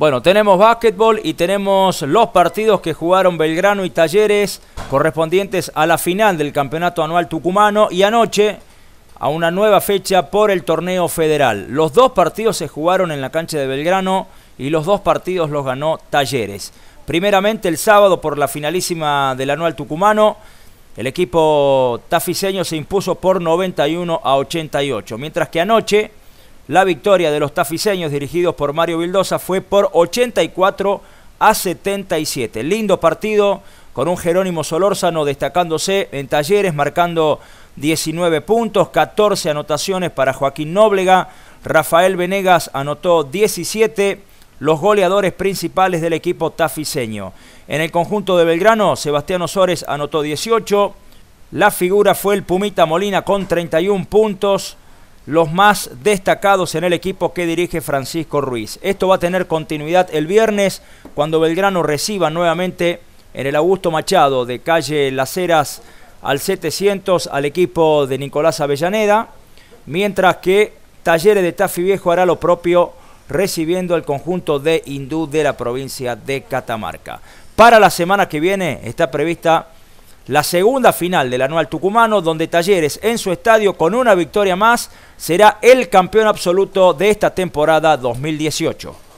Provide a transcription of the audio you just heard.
Bueno, tenemos básquetbol y tenemos los partidos que jugaron Belgrano y Talleres correspondientes a la final del Campeonato Anual Tucumano y anoche a una nueva fecha por el torneo federal. Los dos partidos se jugaron en la cancha de Belgrano y los dos partidos los ganó Talleres. Primeramente el sábado por la finalísima del Anual Tucumano, el equipo tafiseño se impuso por 91 a 88, mientras que anoche la victoria de los tafiseños dirigidos por Mario Vildosa fue por 84 a 77. Lindo partido con un Jerónimo Solórzano destacándose en talleres, marcando 19 puntos, 14 anotaciones para Joaquín Nóblega, Rafael Venegas anotó 17, los goleadores principales del equipo tafiseño. En el conjunto de Belgrano, Sebastián Osores anotó 18, la figura fue el Pumita Molina con 31 puntos, los más destacados en el equipo que dirige Francisco Ruiz. Esto va a tener continuidad el viernes cuando Belgrano reciba nuevamente en el Augusto Machado de calle Las Heras al 700 al equipo de Nicolás Avellaneda, mientras que Talleres de Tafi Viejo hará lo propio recibiendo al conjunto de hindú de la provincia de Catamarca. Para la semana que viene está prevista la segunda final del anual tucumano, donde Talleres en su estadio con una victoria más será el campeón absoluto de esta temporada 2018.